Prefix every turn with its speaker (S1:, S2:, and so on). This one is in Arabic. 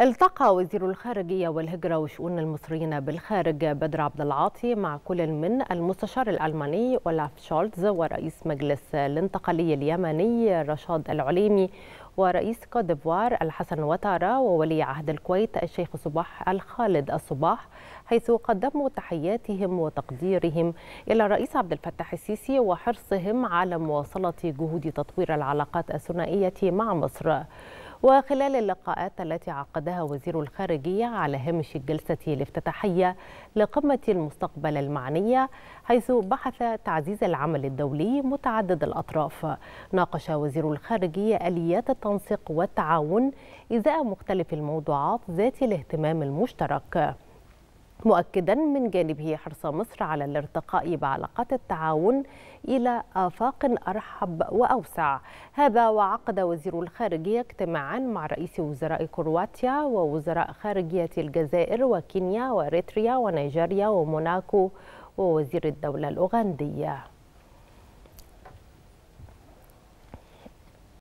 S1: التقى وزير الخارجية والهجرة وشؤون المصريين بالخارج بدر عبد العاطي مع كل من المستشار الألماني أولاف شولتز ورئيس مجلس الانتقالي اليمني رشاد العليمي ورئيس كوديفوار الحسن وتارا وولي عهد الكويت الشيخ صباح الخالد الصباح حيث قدموا تحياتهم وتقديرهم إلى الرئيس عبد الفتاح السيسي وحرصهم على مواصلة جهود تطوير العلاقات الثنائية مع مصر. وخلال اللقاءات التي عقدها وزير الخارجية على هامش الجلسة الافتتاحية لقمة المستقبل المعنية حيث بحث تعزيز العمل الدولي متعدد الأطراف ناقش وزير الخارجية آليات التنسيق والتعاون إزاء مختلف الموضوعات ذات الاهتمام المشترك مؤكدا من جانبه حرص مصر على الارتقاء بعلاقات التعاون إلى آفاق أرحب وأوسع هذا وعقد وزير الخارجية اجتماعا مع رئيس وزراء كرواتيا ووزراء خارجية الجزائر وكينيا وإريتريا ونيجيريا وموناكو ووزير الدولة الأوغندية